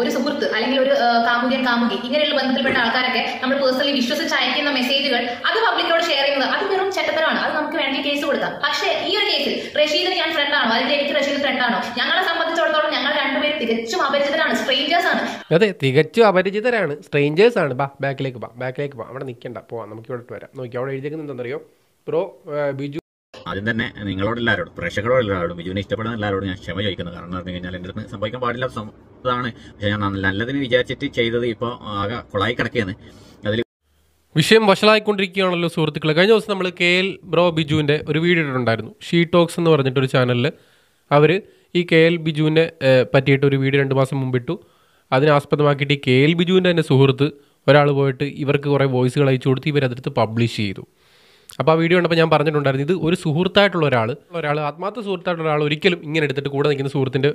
ഒരു സുഹൃത്ത് അല്ലെങ്കിൽ ഒരു കാമുകിയൻ കാമുകി ഇങ്ങനെയുള്ള ബന്ധത്തിൽപ്പെട്ട ആൾക്കാരൊക്കെ നമ്മൾ പേഴ്സണലി വിശ്വസിച്ച് അയക്കുന്ന മെസ്സേജുകൾ അത് പബ്ലിക്കിനോട് ഷെയർ ചെയ്യുന്നത് അത് വെറും ചട്ടത്തരമാണ് അത് നമുക്ക് വേണമെങ്കിൽ കേസ് കൊടുക്കാം പക്ഷേ ഈ ഒരു കേസിൽ റഷീദിന് ഞാൻ ഫ്രണ്ടാണോ അല്ലെങ്കിൽ എനിക്ക് റഷീദ് ഫ്രണ്ടാണോ ഞങ്ങളെ സംബന്ധിച്ചിടത്തോളം ഞങ്ങൾ രണ്ടുപേരും തികച്ചും അപരിചിതരാണ് സ്ട്രേഞ്ചേഴ്സ് ആണ് അതെ തികച്ചും അപരിചിതരാണ് സ്ട്രേഞ്ചേഴ്സ് ആണ് ബാ ബാക്കിലേക്ക് പോവാം ബാക്കിലേക്ക് പോവാം അവിടെ നിൽക്കണ്ട പോവാം നമുക്ക് ഇവിടെ വരാം നോക്കി അവിടെ എഴുതിയേക്കുന്നത് എന്താണെന്നറിയോ പ്രോ ബിജു ആദ്യം തന്നെ നിങ്ങളോട് എല്ലാവരോടും പ്രേക്ഷകരോട് എല്ലാവരോടും ബിജുവിനെ ഇഷ്ടപ്പെടുന്ന എല്ലാവരോടും ഞാൻ ക്ഷമ ചോദിക്കുന്നു കാരണം എന്ന് പറഞ്ഞു കഴിഞ്ഞാൽ എൻ്റെ സംഭവിക്കാൻ പാടില്ല ഇതാണ് പക്ഷേ ഞാൻ നല്ലതിന് വിചാരിച്ചിട്ട് ചെയ്തത് ഇപ്പോൾ ആകെ കുളായി കിടക്കിയെന്ന് അതിൽ വിഷയം വഷളായിക്കൊണ്ടിരിക്കുകയാണല്ലോ സുഹൃത്തുക്കളെ കഴിഞ്ഞ ദിവസം നമ്മൾ കെ എൽ ബ്രോ ബിജുവിൻ്റെ ഒരു വീഡിയോ ഇട്ടിട്ടുണ്ടായിരുന്നു ഷീ ടോക്സ് എന്ന് പറഞ്ഞിട്ടൊരു ചാനലിൽ അവർ ഈ കെ എൽ ബിജുവിനെ പറ്റിയിട്ട് ഒരു വീഡിയോ രണ്ട് മാസം മുമ്പിട്ടു അതിനാസ്പദമാക്കിയിട്ട് ഈ കെ എൽ ബിജുവിൻ്റെ തന്നെ സുഹൃത്ത് ഒരാൾ പോയിട്ട് ഇവർക്ക് കുറേ വോയിസുകൾ അയച്ചു കൊടുത്ത് ഇവരതിർത്ത് പബ്ലിഷ് ചെയ്തു അപ്പോൾ ആ വീഡിയോ കണ്ടപ്പോൾ ഞാൻ പറഞ്ഞിട്ടുണ്ടായിരുന്നു ഇത് ഒരു സുഹൃത്തായിട്ടുള്ള ഒരാൾ ഒരാൾ ആത്മാർത്ഥ സുഹൃത്തായിട്ടുള്ള ഒരാൾ ഒരിക്കലും ഇങ്ങനെ എടുത്തിട്ട് കൂടെ നിൽക്കുന്ന സുഹൃത്തിൻ്റെ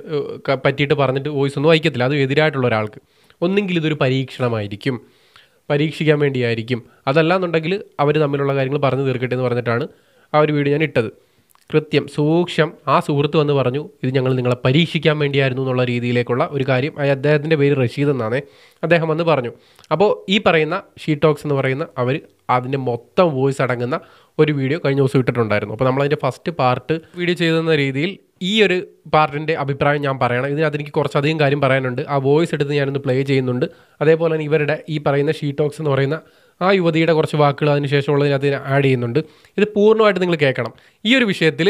പറ്റിയിട്ട് പറഞ്ഞിട്ട് വോയിസ് ഒന്നും വായിക്കത്തില്ല അത് എതിരായിട്ടുള്ള ഒരാൾക്ക് ഒന്നെങ്കിൽ ഇതൊരു പരീക്ഷണമായിരിക്കും പരീക്ഷിക്കാൻ വേണ്ടിയായിരിക്കും എന്നുണ്ടെങ്കിൽ അവർ തമ്മിലുള്ള കാര്യങ്ങൾ പറഞ്ഞു തീർക്കട്ടെ എന്ന് പറഞ്ഞിട്ടാണ് ആ ഒരു വീഡിയോ ഞാൻ ഇട്ടത് കൃത്യം സൂക്ഷ്മം ആ സുഹൃത്ത് വന്ന് പറഞ്ഞു ഇത് ഞങ്ങൾ നിങ്ങളെ പരീക്ഷിക്കാൻ വേണ്ടിയായിരുന്നു എന്നുള്ള രീതിയിലേക്കുള്ള ഒരു കാര്യം അദ്ദേഹത്തിൻ്റെ പേര് റഷീദ് എന്നാണ് അദ്ദേഹം വന്ന് പറഞ്ഞു അപ്പോൾ ഈ പറയുന്ന ഷീടോക്സ് എന്ന് പറയുന്ന അവർ അതിൻ്റെ മൊത്തം വോയിസ് അടങ്ങുന്ന ഒരു വീഡിയോ കഴിഞ്ഞ ദിവസം ഇട്ടിട്ടുണ്ടായിരുന്നു അപ്പോൾ നമ്മളതിൻ്റെ ഫസ്റ്റ് പാർട്ട് വീഡിയോ ചെയ്തെന്ന രീതിയിൽ ഈ ഒരു പാർട്ടിൻ്റെ അഭിപ്രായം ഞാൻ പറയണം ഇതിനകത്ത് എനിക്ക് കുറച്ചധികം കാര്യം പറയാനുണ്ട് ആ വോയിസ് എടുത്ത് ഞാനൊന്ന് പ്ലേ ചെയ്യുന്നുണ്ട് അതേപോലെ തന്നെ ഇവരുടെ ഈ പറയുന്ന ഷീടോക്സ് എന്ന് പറയുന്ന ആ യുവതിയുടെ കുറച്ച് വാക്കുകൾ അതിനുശേഷമുള്ളതിന് അത് ആഡ് ചെയ്യുന്നുണ്ട് ഇത് പൂർണ്ണമായിട്ട് നിങ്ങൾ കേൾക്കണം ഈ ഒരു വിഷയത്തിൽ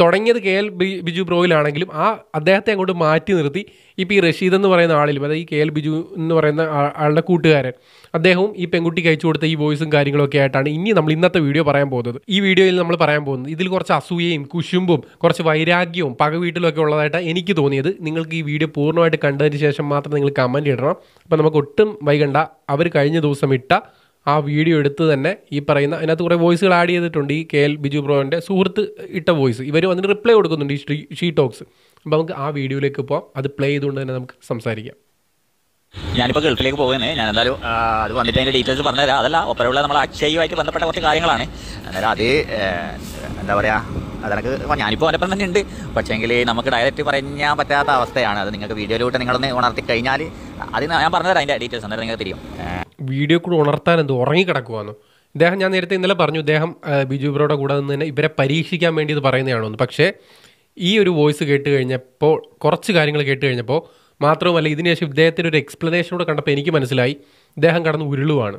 തുടങ്ങിയത് കെ എൽ ബിജു ബ്രോയിലാണെങ്കിലും ആ അദ്ദേഹത്തെ അങ്ങോട്ട് മാറ്റി നിർത്തി ഇപ്പോൾ ഈ റഷീദ് എന്ന് പറയുന്ന ആളിലും അതായത് ഈ കെ എൽ ബിജു എന്ന് പറയുന്ന ആളുടെ കൂട്ടുകാരൻ അദ്ദേഹവും ഈ പെൺകുട്ടിക്ക് അയച്ചു കൊടുത്ത ഈ വോയിസും കാര്യങ്ങളൊക്കെ ആയിട്ടാണ് ഇനി നമ്മൾ ഇന്നത്തെ വീഡിയോ പറയാൻ പോകുന്നത് ഈ വീഡിയോയിൽ നമ്മൾ പറയാൻ പോകുന്നത് ഇതിൽ കുറച്ച് അസൂയയും കുശുമ്പും കുറച്ച് വൈരാഗ്യവും വീട്ടിലൊക്കെ ഉള്ളതായിട്ട് എനിക്ക് തോന്നിയത് നിങ്ങൾക്ക് ഈ വീഡിയോ പൂർണ്ണമായിട്ട് കണ്ടതിന് ശേഷം മാത്രം നിങ്ങൾ കമൻറ്റ് ഇടണം അപ്പോൾ നമുക്ക് ഒട്ടും വൈകണ്ട അവർ കഴിഞ്ഞ ദിവസം ഇട്ട ആ വീഡിയോ എടുത്ത് തന്നെ ഈ പറയുന്ന അതിനകത്ത് കുറേ വോയിസുകൾ ആഡ് ചെയ്തിട്ടുണ്ട് ഈ കെ എൽ ബിജു ബ്രോൻ്റെ സുഹൃത്ത് ഇട്ട വോയിസ് ഇവർ വന്നിട്ട് റിപ്ലൈ കൊടുക്കുന്നുണ്ട് ഈ ഷീ ടോക്സ് അപ്പോൾ നമുക്ക് ആ വീഡിയോയിലേക്ക് പോവാം അത് പ്ലേ ചെയ്തുകൊണ്ട് തന്നെ നമുക്ക് സംസാരിക്കാം ഞാനിപ്പോൾ ഗൾഫിലേക്ക് പോകുന്നത് ഞാൻ എന്തായാലും അത് വന്നിട്ട് അതിൻ്റെ ഡീറ്റെയിൽസ് പറഞ്ഞുതരാം അതല്ല ഒപ്പരമുള്ള നമ്മൾ അക്ഷയുമായിട്ട് ബന്ധപ്പെട്ട കുറച്ച് കാര്യങ്ങളാണ് അന്നേരം അത് എന്താ പറയുക അതെനിക്ക് ഞാനിപ്പോൾ ഒരപ്പം തന്നെ ഉണ്ട് പക്ഷേങ്കിൽ നമുക്ക് ഡയറക്റ്റ് പറഞ്ഞാൽ പറ്റാത്ത അവസ്ഥയാണ് അത് നിങ്ങൾക്ക് വീഡിയോയിലൂടെ നിങ്ങളൊന്ന് ഉണർത്തി കഴിഞ്ഞാൽ അത് ഞാൻ പറഞ്ഞുതരാം അതിൻ്റെ ഡീറ്റെയിൽസ് അന്നേരം നിങ്ങൾക്ക് തിരിയും വീഡിയോ കൂടെ ഉണർത്താൻ ഉറങ്ങി ഉറങ്ങിക്കിടക്കുവാന്നോ ഇദ്ദേഹം ഞാൻ നേരത്തെ ഇന്നലെ പറഞ്ഞു ഇദ്ദേഹം ബിജു ബ്രോയുടെ കൂടെ നിന്ന് തന്നെ ഇവരെ പരീക്ഷിക്കാൻ വേണ്ടി ഇത് പറയുന്നതാണോ പക്ഷേ ഈ ഒരു വോയിസ് കേട്ട് കഴിഞ്ഞപ്പോൾ കുറച്ച് കാര്യങ്ങൾ കേട്ട് കഴിഞ്ഞപ്പോൾ മാത്രവുമല്ല ഇതിനുശേഷം ഇദ്ദേഹത്തിൻ്റെ ഒരു എക്സ്പ്ലനേഷൻ കണ്ടപ്പോൾ എനിക്ക് മനസ്സിലായി ഇദ്ദേഹം കടന്ന് ഉരുളുവാണ്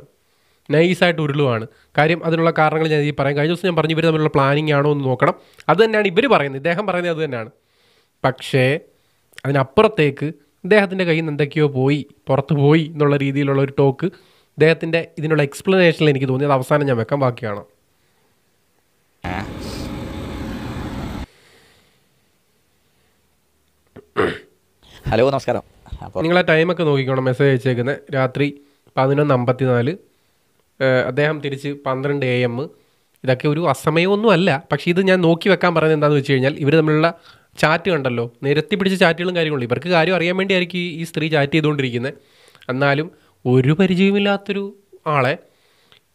നൈസായിട്ട് ഉരുളുവാണ് കാര്യം അതിനുള്ള കാരണങ്ങൾ ഞാൻ ഈ പറയാം കഴിഞ്ഞ ദിവസം ഞാൻ പറഞ്ഞു ഇവർ തമ്മിലുള്ള പ്ലാനിങ് ആണോ എന്ന് നോക്കണം അത് തന്നെയാണ് ഇവർ പറയുന്നത് ഇദ്ദേഹം പറയുന്നത് അത് തന്നെയാണ് പക്ഷേ അതിനപ്പുറത്തേക്ക് ഇദ്ദേഹത്തിൻ്റെ കയ്യിൽ നിന്ന് എന്തൊക്കെയോ പോയി പുറത്ത് പോയി എന്നുള്ള രീതിയിലുള്ള ഒരു ടോക്ക് ഇദ്ദേഹത്തിൻ്റെ ഇതിനുള്ള എക്സ്പ്ലനേഷനിൽ എനിക്ക് തോന്നി അത് അവസാനം ഞാൻ വെക്കാം ബാക്കി കാണാം ഹലോ നമസ്കാരം നിങ്ങളെ ടൈമൊക്കെ നോക്കിക്കോണം മെസ്സേജ് അയച്ചേക്കുന്നത് രാത്രി പതിനൊന്ന് അമ്പത്തിനാല് അദ്ദേഹം തിരിച്ച് പന്ത്രണ്ട് എ എം ഇതൊക്കെ ഒരു അസമയമൊന്നും അല്ല പക്ഷേ ഇത് ഞാൻ നോക്കി വെക്കാൻ പറയുന്നത് എന്താണെന്ന് വെച്ച് കഴിഞ്ഞാൽ ഇവർ തമ്മിലുള്ള ചാറ്റ് കണ്ടല്ലോ നിരത്തി പിടിച്ച ചാറ്റുകളും കാര്യങ്ങളും ഇവർക്ക് കാര്യം അറിയാൻ വേണ്ടിയായിരിക്കും ഈ സ്ത്രീ ചാറ്റ് ചെയ്തുകൊണ്ടിരിക്കുന്നത് എന്നാലും ഒരു പരിചയമില്ലാത്തൊരു ആളെ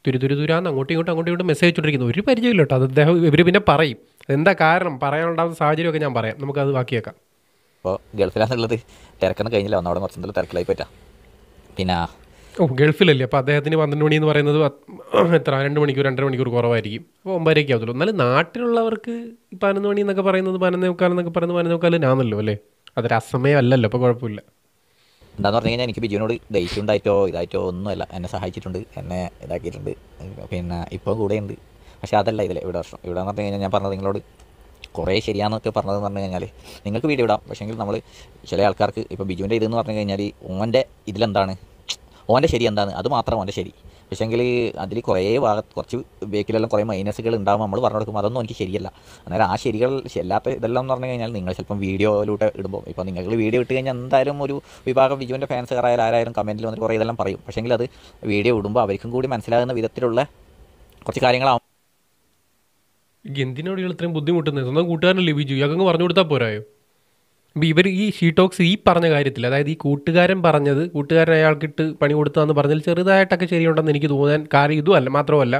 തുരാന്ന് അങ്ങോട്ടും ഇങ്ങോട്ടും അങ്ങോട്ടും ഇങ്ങോട്ടും മെസ്സേജ് ചോദിച്ചിരിക്കുന്നു ഒരു പരിചയമില്ല കേട്ടോ അത് അദ്ദേഹം ഇവർ പിന്നെ പറയും എന്താ കാരണം പറയാനുണ്ടാകുന്ന സാഹചര്യമൊക്കെ ഞാൻ പറയാം നമുക്ക് അത് ബാക്കിയേക്കാം അപ്പോൾ ഗൾഫിലാണെന്നുള്ളത് തിരക്കൊന്നും കഴിഞ്ഞില്ല ഒന്നവിടെ മൊത്തത്തിൽ തിരക്കിലായി പറ്റാം പിന്നെ ഓ ഗൾഫിലല്ലേ അപ്പോൾ അദ്ദേഹത്തിന് പന്ത്രണ്ട് മണി എന്ന് പറയുന്നത് എത്ര രണ്ട് മണിക്കൂർ രണ്ടര മണിക്കൂർ കുറവായിരിക്കും അപ്പോൾ ഒമ്പതരയ്ക്ക് ആവത്തുള്ളൂ എന്നാലും നാട്ടിലുള്ളവർക്ക് ഈ പതിനൊന്ന് മണി എന്നൊക്കെ പറയുന്നത് പതിനൊന്ന് മുക്കാൽ എന്നൊക്കെ പറയുന്നത് പതിനൊന്നേ ഞാനല്ലോ അല്ലേ അതൊരു അസമയമല്ലല്ലോ അപ്പോൾ കുഴപ്പമില്ല എന്താന്ന് പറഞ്ഞു കഴിഞ്ഞാൽ എനിക്ക് ബിജുവിനോട് ദേഷ്യം ഉണ്ടായിട്ടോ ഇതായിട്ടോ ഒന്നുമല്ല എന്നെ സഹായിച്ചിട്ടുണ്ട് എന്നെ ഇതാക്കിയിട്ടുണ്ട് പിന്നെ ഇപ്പോൾ കൂടെയുണ്ട് പക്ഷെ അതല്ല ഇതിലെ ഇവിടെ വർഷം ഇവിടെ എന്ന് പറഞ്ഞു കഴിഞ്ഞാൽ ഞാൻ പറഞ്ഞത് നിങ്ങളോട് കുറേ ശരിയാണെന്നൊക്കെ പറഞ്ഞതെന്ന് പറഞ്ഞു കഴിഞ്ഞാൽ നിങ്ങൾക്ക് വീഡിയോ ഇടാം പക്ഷേങ്കിൽ നമ്മൾ ചില ആൾക്കാർക്ക് ഇപ്പോൾ ബിജുവിൻ്റെ ഇതെന്ന് പറഞ്ഞു കഴിഞ്ഞാൽ ഓൻ്റെ ഇതിലെന്താണ് ഓൻ്റെ ശരി എന്താണ് അത് മാത്രം ഓൻ്റെ ശരി പക്ഷേങ്കിൽ അതിൽ കുറേ കുറച്ച് ബേക്കിലെല്ലാം കുറേ മൈനസുകൾ ഉണ്ടാകുമ്പോൾ നമ്മൾ പറഞ്ഞു കൊടുക്കുമ്പോൾ അതൊന്നും എനിക്ക് ശരിയല്ല അന്നേരം ആ ശരികൾ അല്ലാത്ത ഇതെല്ലാം എന്ന് പറഞ്ഞു കഴിഞ്ഞാൽ നിങ്ങൾ ചിലപ്പം വീഡിയോയിലൂടെ ഇടുമ്പോൾ ഇപ്പോൾ നിങ്ങൾ വീഡിയോ ഇട്ട് കഴിഞ്ഞാൽ എന്തായാലും ഒരു വിഭാഗം വിജുവിൻ്റെ ഫാൻസുകാരായാലും ആരായാലും കമൻറ്റിൽ വന്നിട്ട് കുറേ ഇതെല്ലാം പറയും പക്ഷേങ്കിൽ അത് വീഡിയോ ഇടുമ്പോൾ അവർക്കും കൂടി മനസ്സിലാകുന്ന വിധത്തിലുള്ള കുറച്ച് കാര്യങ്ങളാവും എന്തിനോട് ഇത്രയും ബുദ്ധിമുട്ടുന്നത് സ്വന്തം കൂട്ടുകാരനല്ലേ ബിജു ഇയാൾക്ക് പറഞ്ഞു കൊടുത്താൽ പോരായോ ഇവർ ഈ ഷീടോക്സ് ഈ പറഞ്ഞ കാര്യത്തിൽ അതായത് ഈ കൂട്ടുകാരൻ പറഞ്ഞത് കൂട്ടുകാരൻ അയാൾക്കിട്ട് പണി കൊടുത്തതെന്ന് പറഞ്ഞാൽ ചെറുതായിട്ടൊക്കെ ശരിയുണ്ടെന്ന് എനിക്ക് തോന്നാൻ കാര്യം ഇതുമല്ല മാത്രമല്ല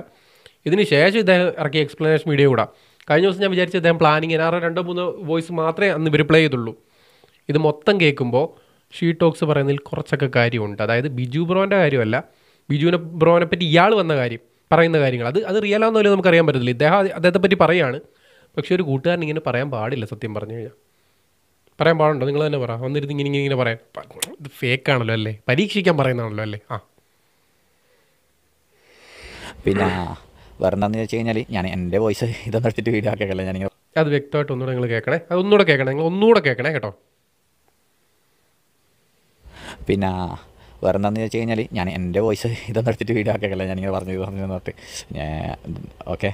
ഇതിന് ശേഷം ഇദ്ദേഹം ഇറക്കിയ എക്സ്പ്ലനേഷൻ വീഡിയോ കൂടാ കഴിഞ്ഞ ദിവസം ഞാൻ വിചാരിച്ചു ഇദ്ദേഹം പ്ലാനിങ് ആറ് രണ്ടോ മൂന്നോ വോയിസ് മാത്രമേ അന്ന് ഇവർ പ്ലേ ചെയ്തുള്ളൂ ഇത് മൊത്തം കേൾക്കുമ്പോൾ ഷീ ടോക്സ് പറയുന്നതിൽ കുറച്ചൊക്കെ കാര്യമുണ്ട് അതായത് ബിജു ബ്രോൻ്റെ കാര്യമല്ല ബിജുവിനെ ബ്രോനെ പറ്റി ഇയാൾ വന്ന കാര്യം പറയുന്ന കാര്യങ്ങൾ അത് അത് പോലും നമുക്കറിയാൻ പറ്റത്തില്ല ഇദ്ദേഹം അദ്ദേഹത്തെ പറ്റി പറയുകയാണ് പക്ഷേ ഒരു കൂട്ടുകാരൻ ഇങ്ങനെ പറയാൻ പാടില്ല സത്യം പറഞ്ഞു കഴിഞ്ഞാൽ പറയാൻ പാടുണ്ടോ നിങ്ങൾ തന്നെ പറ വന്നിരുന്ന് ഇങ്ങനെ ഇങ്ങനെ ഇങ്ങനെ പറയാൻ ഇത് ഫേക്കാണല്ലോ അല്ലേ പരീക്ഷിക്കാൻ പറയുന്നതാണല്ലോ അല്ലേ ആ പിന്നെ വരണ്ടെന്ന് വെച്ച് കഴിഞ്ഞാൽ ഞാൻ എൻ്റെ വോയിസ് ഇതൊന്നും എടുത്തിട്ട് വീഡിയോ ആക്കിയാൽ ഞാൻ അത് വ്യക്തമായിട്ട് ഒന്നുകൂടെ നിങ്ങൾ കേൾക്കണേ അത് ഒന്നുകൂടെ കേൾക്കണേ നിങ്ങൾ ഒന്നുകൂടെ കേൾക്കണേ കേട്ടോ പിന്നെ വരണ്ടെന്ന് എന്താണെന്ന് വെച്ച് കഴിഞ്ഞാൽ ഞാൻ എൻ്റെ വോയിസ് ഇതൊന്നും എടുത്തിട്ട് വീഡിയോ ഞാൻ ഇങ്ങനെ പറഞ്ഞു പറഞ്ഞു ഞാൻ ഓക്കെ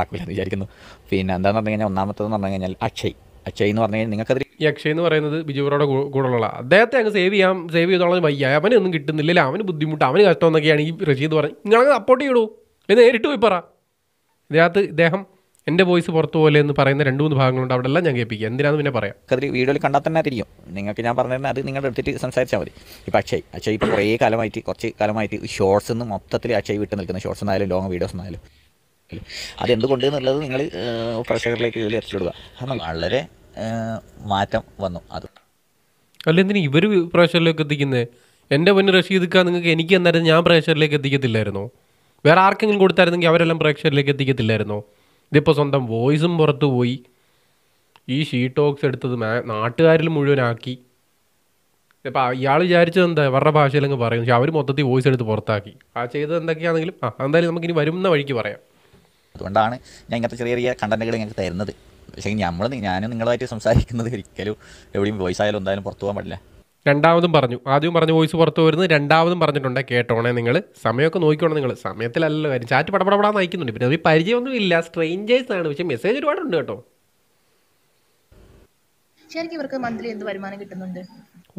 ആക്കില്ലെന്ന് വിചാരിക്കുന്നു പിന്നെ എന്താണെന്ന് പറഞ്ഞു കഴിഞ്ഞാൽ ഒന്നാമത്തേതെന്ന് പറഞ്ഞു കഴിഞ്ഞാൽ അക്ഷയ് അക്ഷയ് എന്ന് പറഞ്ഞാൽ നിങ്ങൾക്ക് നിങ്ങൾക്കതിൽ ഈ അക്ഷയ് എന്ന് പറയുന്നത് ബിജുപുരയുടെ കൂടെയുള്ള അദ്ദേഹത്തെ അങ്ങ് സേവ് ചെയ്യാം സേവ് ചെയ്തോളം വയ്യ അവനൊന്നും കിട്ടുന്നില്ല അവന് ബുദ്ധിമുട്ട് അവന് കഷ്ടം എന്നൊക്കെയാണ് ഈ റഷീദ് പറഞ്ഞു നിങ്ങളങ്ങ് സപ്പോർട്ട് ചെയ്യൂ എന്ന് നേരിട്ട് പോയി പറ ഇതിനകത്ത് ഇദ്ദേഹം എൻ്റെ വോയിസ് പുറത്തു പോലെ എന്ന് പറയുന്ന രണ്ട് മൂന്ന് ഭാഗങ്ങളുണ്ട് അവിടെ എല്ലാം ഞാൻ കേൾപ്പിക്കുക എന്തിനാന്ന് പിന്നെ പറയാം അതിൽ വീഡിയോയിൽ കണ്ടാൽ തന്നെ അറിയും നിങ്ങൾക്ക് ഞാൻ പറഞ്ഞാൽ അത് നിങ്ങളുടെ എടുത്തിട്ട് സംസാരിച്ചാൽ മതി ഇപ്പോൾ അക്ഷയ് അക്ഷയ് ഇപ്പോൾ കുറേ കാലമായിട്ട് കുറച്ച് കാലമായിട്ട് ഷോർട്സ് നിന്ന് മൊത്തത്തിൽ അക്ഷയ് വിട്ട് നിൽക്കുന്ന ഷോർട്സ് എന്നായാലും ലോങ് വീഡിയോസ് എന്നായാലും അതെന്തുകൊണ്ട് എന്നുള്ളത് നിങ്ങൾ പ്രേക്ഷകരിലേക്ക് ഇതിൽ എത്തിച്ചിടുക കാരണം വളരെ മാറ്റം വന്നു അത് അല്ല എന്തിനാ ഇവർ പ്രേക്ഷകരിലേക്ക് എത്തിക്കുന്നത് എൻ്റെ മുന്നിൽ റഷീദ്ക്കാൻ നിങ്ങൾക്ക് എനിക്ക് എന്നായിരുന്നു ഞാൻ പ്രേക്ഷകരിലേക്ക് എത്തിക്കത്തില്ലായിരുന്നു വേറെ ആർക്കെങ്കിലും കൊടുത്തായിരുന്നെങ്കിൽ അവരെല്ലാം പ്രേക്ഷകരിലേക്ക് എത്തിക്കത്തില്ലായിരുന്നു ഇതിപ്പോൾ സ്വന്തം വോയിസും പുറത്തു പോയി ഈ ഷീ ടോക്സ് എടുത്തത് നാട്ടുകാരിൽ മുഴുവനാക്കി ഇപ്പം ഇയാൾ വിചാരിച്ചത് എന്താ അവരുടെ ഭാഷയിലങ്ങ് പറയും പക്ഷെ അവർ മൊത്തത്തിൽ വോയിസ് എടുത്ത് പുറത്താക്കി ആ ചെയ്തത് എന്തൊക്കെയാണെങ്കിലും ആ എന്തായാലും നമുക്കിനി വരുന്ന വഴിക്ക് പറയാം അതുകൊണ്ടാണ് ഞാൻ ഇങ്ങനത്തെ ചെറിയ ചെറിയ കണ്ടന്റുകൾ ഞങ്ങൾക്ക് തരുന്നത് പക്ഷേ നമ്മൾ ഞാനും നിങ്ങളുമായിട്ട് സംസാരിക്കുന്നത് ഒരിക്കലും എവിടെയും വോയിസ് ആയാലും എന്തായാലും പുറത്തു പോകാൻ പാടില്ല രണ്ടാമതും പറഞ്ഞു ആദ്യം പറഞ്ഞ വോയിസ് പുറത്തു വരുന്നത് രണ്ടാമതും പറഞ്ഞിട്ടുണ്ട് കേട്ടോണേ നിങ്ങൾ സമയമൊക്കെ നോക്കിക്കോണം നിങ്ങൾ സമയത്തിലല്ലോ കാര്യം ചാറ്റ് പടപടപടാ നയിക്കുന്നുണ്ട് പിന്നെ ഒരു പരിചയമൊന്നും ഇല്ല സ്ട്രെയിഞ്ചേഴ്സ് ആണ് പക്ഷേ മെസ്സേജ് ഒരുപാടുണ്ട് കേട്ടോ ശരിക്കും ഇവർക്ക് മന്ത്ലി കിട്ടുന്നുണ്ട്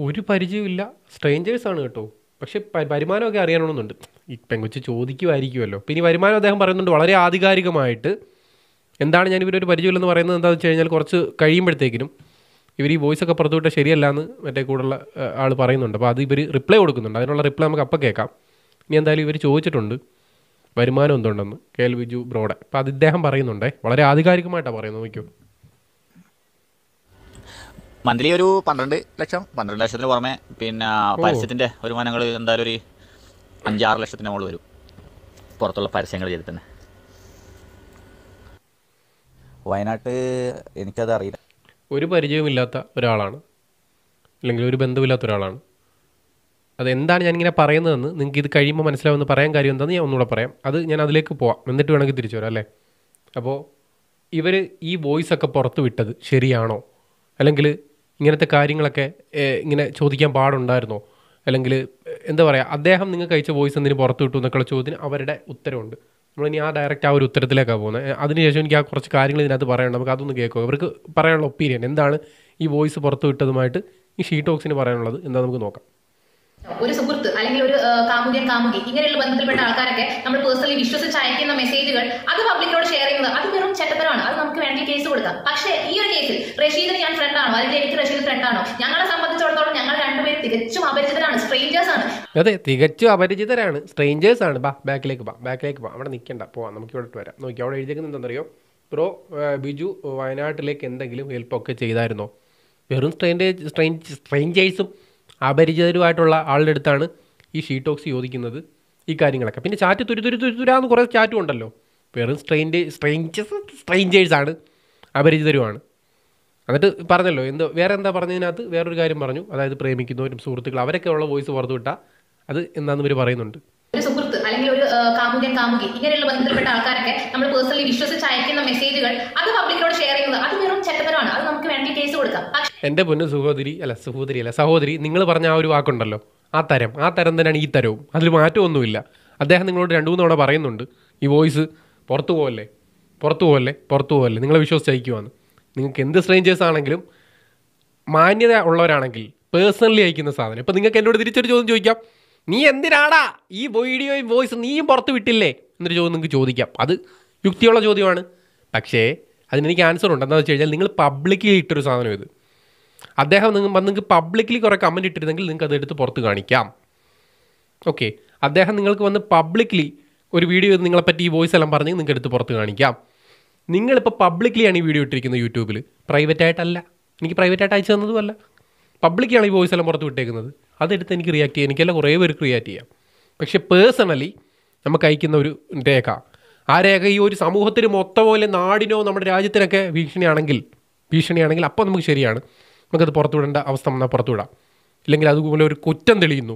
ഒരു പരിചയമില്ല സ്ട്രെയിഞ്ചേഴ്സ് ആണ് കേട്ടോ പക്ഷെ വരുമാനമൊക്കെ അറിയണമെന്നുണ്ട് ഈ പെങ്കുച്ച് ചോദിക്കുമായിരിക്കുമല്ലോ പിന്നെ വരുമാനം അദ്ദേഹം പറയുന്നുണ്ട് വളരെ ആധികാരികമായിട്ട് എന്താണ് ഞാൻ ഇവരൊരു പരിചയമില്ലെന്ന് പറയുന്നത് എന്താണെന്ന് വെച്ച് കഴിഞ്ഞാൽ കുറച്ച് കഴിയുമ്പോഴത്തേക്കിനും ഇവർ ഈ വോയിസ് ഒക്കെ പുറത്തു വിട്ടാൽ ശരിയല്ല എന്ന് മറ്റേ കൂടുള്ള ആൾ പറയുന്നുണ്ട് അപ്പോൾ അത് ഇവർ റിപ്ലൈ കൊടുക്കുന്നുണ്ട് അതിനുള്ള റിപ്ലൈ നമുക്ക് അപ്പം കേൾക്കാം ഇനി എന്തായാലും ഇവർ ചോദിച്ചിട്ടുണ്ട് വരുമാനം എന്തുണ്ടെന്ന് കെ എൽ ബിജു ബ്രോഡ് അപ്പോൾ അത് ഇദ്ദേഹം പറയുന്നുണ്ടേ വളരെ ആധികാരികമായിട്ടാണ് പറയുന്നത് നോക്കിയോ മന്ത്ലി ഒരു പന്ത്രണ്ട് ലക്ഷം പന്ത്രണ്ട് ലക്ഷത്തിന് പുറമെ പിന്നെ പരസ്യത്തിൻ്റെ വരുമാനങ്ങൾ എന്തായാലും ഒരു അഞ്ചാറ് ലക്ഷത്തിന് മുകളിൽ വരും പുറത്തുള്ള പരസ്യങ്ങൾ ചെയ്തിട്ടുണ്ട് വയനാട്ട് എനിക്കത് അറിയില്ല ഒരു പരിചയമില്ലാത്ത ഒരാളാണ് അല്ലെങ്കിൽ ഒരു ബന്ധമില്ലാത്ത ഒരാളാണ് അതെന്താണ് ഞാനിങ്ങനെ പറയുന്നതെന്ന് നിങ്ങൾക്ക് ഇത് കഴിയുമ്പോൾ മനസ്സിലാവുന്ന പറയാൻ കാര്യം എന്താണെന്ന് ഞാൻ ഒന്നുകൂടെ പറയാം അത് ഞാൻ അതിലേക്ക് പോവാം എന്നിട്ട് വേണമെങ്കിൽ തിരിച്ചു വരാം അല്ലേ അപ്പോൾ ഇവർ ഈ വോയിസ് ഒക്കെ പുറത്തു വിട്ടത് ശരിയാണോ അല്ലെങ്കിൽ ഇങ്ങനത്തെ കാര്യങ്ങളൊക്കെ ഇങ്ങനെ ചോദിക്കാൻ പാടുണ്ടായിരുന്നോ അല്ലെങ്കിൽ എന്താ പറയുക അദ്ദേഹം നിങ്ങൾക്ക് അയച്ച വോയിസ് എന്തിനു പുറത്തു വിട്ടു എന്നൊക്കെയുള്ള ചോദ്യത്തിന് അവരുടെ ഉത്തരവുണ്ട് നമ്മളിനി ആ ഡയറക്റ്റ് ആ ഒരു ഉത്തരത്തിലേക്കാണ് പോകുന്നത് അതിനുശേഷം എനിക്ക് ആ കുറച്ച് കാര്യങ്ങൾ ഇതിനകത്ത് പറയാനുണ്ട് നമുക്ക് അതൊന്ന് കേൾക്കുക ഇവർക്ക് പറയാനുള്ള ഒപ്പീനിയൻ എന്താണ് ഈ വോയിസ് പുറത്തു വിട്ടതുമായിട്ട് ഈ ഷീ ടോക്സിന് പറയാനുള്ളത് എന്താ നമുക്ക് നോക്കാം ഒരു സുഹൃത്ത് അല്ലെങ്കിൽ ഒരു കാമുകിയൻ കാമുകി ഇങ്ങനെയുള്ള ബന്ധത്തിൽപ്പെട്ട ആൾക്കാരൊക്കെ നമ്മൾ പേഴ്സണലി വിശ്വസിച്ച് അയക്കുന്ന മെസ്സേജുകൾ അത് പബ്ലിക്കിനോട് ഷെയർ ചെയ്യുന്നത് അത് വെറും ചട്ടപരമാണ് അത് നമുക്ക് വേണമെങ്കിൽ കേസ് കൊടുക്കാം പക്ഷേ ഈ ഒരു കേസിൽ റഷീദിന് ഞാൻ ഫ്രണ്ടാണോ അല്ലെങ്കിൽ എനിക്ക് റഷീദ് ഫ്രണ്ടാണോ ഞങ്ങളെ സംബന്ധിച്ചിടത്തോളം ഞങ്ങൾ രണ്ടുപേര് തികച്ചും അപരിചിതരാണ് സ്ട്രേഞ്ചേഴ്സ് ആണ് അതെ തികച്ചും അപരിചിതരാണ് സ്ട്രേഞ്ചേഴ്സ് ആണ് ബാ ബാക്കിലേക്ക് പോവാം ബാക്കിലേക്ക് പോവാം അവിടെ നിൽക്കണ്ട പോവാം നമുക്ക് ഇവിടെ വരാം നോക്കി അവിടെ എഴുതിയിരിക്കുന്നത് എന്താണെന്നറിയോ പ്രോ ബിജു വയനാട്ടിലേക്ക് എന്തെങ്കിലും ഹെൽപ്പൊക്കെ ചെയ്തായിരുന്നോ വെറും സ്ട്രേഞ്ചേഴ്സ് സ്ട്രേഞ്ച് സ്ട്രേഞ്ചേഴ്സും അപരിചിതരുമായിട്ടുള്ള ആളുടെ അടുത്താണ് ഈ ഷീ ടോക്സ് ചോദിക്കുന്നത് ഈ കാര്യങ്ങളൊക്കെ പിന്നെ ചാറ്റ് തുരി തുരി തുരി തുരാന്ന് കുറേ ചാറ്റും ഉണ്ടല്ലോ വെറും സ്ട്രെയിൻ്റെ സ്ട്രെയിഞ്ചസ് സ്ട്രെയിഞ്ചേഴ്സാണ് അപരിചിതരുമാണ് എന്നിട്ട് പറഞ്ഞല്ലോ എന്തോ വേറെ എന്താ പറഞ്ഞതിനകത്ത് വേറൊരു കാര്യം പറഞ്ഞു അതായത് പ്രേമിക്കുന്നവരും സുഹൃത്തുക്കൾ അവരൊക്കെ ഉള്ള വോയിസ് പുറത്തുവിട്ടാൽ അത് എന്താണെന്ന് ഇവർ പറയുന്നുണ്ട് അല്ലെങ്കിൽ ഒരു കാമുകൻ കാമുകി ഇങ്ങനെയുള്ള ബന്ധപ്പെട്ട ആൾക്കാരൊക്കെ നമ്മൾ പേഴ്സണലി വിശ്വസിച്ച് അയക്കുന്ന മെസ്സേജുകൾ അത് പബ്ലിക്കിനോട് ഷെയർ ചെയ്യുന്നത് അത് വെറും ചട്ടപരമാണ് അത് നമുക്ക് വേണ്ടി കേസ് കൊടുക്കാം എന്റെ പൊന്ന് സഹോദരി അല്ല സഹോദരി അല്ല സഹോദരി നിങ്ങൾ പറഞ്ഞ ആ ഒരു വാക്കുണ്ടല്ലോ ആ തരം ആ തരം തന്നെയാണ് ഈ തരവും അതിൽ മാറ്റമൊന്നുമില്ല അദ്ദേഹം നിങ്ങളോട് രണ്ടു മൂന്ന് തവണ പറയുന്നുണ്ട് ഈ വോയിസ് പുറത്തു പോകല്ലേ പുറത്തു പോകല്ലേ പുറത്തു പോകല്ലേ നിങ്ങളെ വിശ്വസിച്ചയക്കുവാന്ന് നിങ്ങൾക്ക് എന്ത് സ്ട്രേഞ്ചേഴ്സ് ആണെങ്കിലും മാന്യത ഉള്ളവരാണെങ്കിൽ പേഴ്സണലി അയക്കുന്ന സാധനം ഇപ്പം നിങ്ങൾക്ക് എന്നോട് തിരിച്ചൊരു ചോദ്യം ചോദിക്കാം നീ എന്തിനാടാ ഈ വീഡിയോ വോയിസ് നീയും പുറത്ത് വിട്ടില്ലേ എന്നൊരു ചോദ്യം നിങ്ങൾക്ക് ചോദിക്കാം അത് യുക്തിയുള്ള ചോദ്യമാണ് പക്ഷേ അതിനെനിക്ക് ആൻസർ ഉണ്ട് എന്താണെന്ന് വെച്ച് കഴിഞ്ഞാൽ നിങ്ങൾ പബ്ലിക്കിൽ ഇട്ടൊരു സാധനം ഇത് അദ്ദേഹം നിങ്ങൾ നിങ്ങൾക്ക് പബ്ലിക്കിൽ കുറേ കമൻറ്റ് ഇട്ടിരുന്നെങ്കിൽ നിങ്ങൾക്ക് അത് എടുത്ത് പുറത്ത് കാണിക്കാം ഓക്കെ അദ്ദേഹം നിങ്ങൾക്ക് വന്ന് പബ്ലിക്കലി ഒരു വീഡിയോ നിങ്ങളെപ്പറ്റി ഈ വോയിസ് എല്ലാം പറഞ്ഞ് നിങ്ങൾക്ക് എടുത്ത് പുറത്ത് കാണിക്കാം നിങ്ങളിപ്പോൾ പബ്ലിക്കലിയാണ് ഈ വീഡിയോ ഇട്ടിരിക്കുന്നത് യൂട്യൂബിൽ പ്രൈവറ്റായിട്ടല്ല എനിക്ക് പ്രൈവറ്റായിട്ട് അയച്ചു തന്നതുമല്ല പബ്ലിക്കാണ് ഈ വോയിസ് എല്ലാം പുറത്ത് വിട്ടേക്കുന്നത് അതെടുത്ത് എനിക്ക് റിയാക്ട് ചെയ്യാം എനിക്കല്ല കുറേ പേർക്ക് റിയാക്ട് ചെയ്യാം പക്ഷെ പേഴ്സണലി നമുക്ക് അയക്കുന്ന ഒരു രേഖ ആ രേഖ ഈ ഒരു സമൂഹത്തിന് മൊത്തം പോലെ നാടിനോ നമ്മുടെ രാജ്യത്തിനൊക്കെ ഭീഷണിയാണെങ്കിൽ ഭീഷണിയാണെങ്കിൽ അപ്പോൾ നമുക്ക് ശരിയാണ് നമുക്കത് പുറത്തുവിടേണ്ട അവസ്ഥ വന്നാൽ പുറത്തുവിടാം ഇല്ലെങ്കിൽ അതുപോലെ ഒരു കുറ്റം തെളിയുന്നു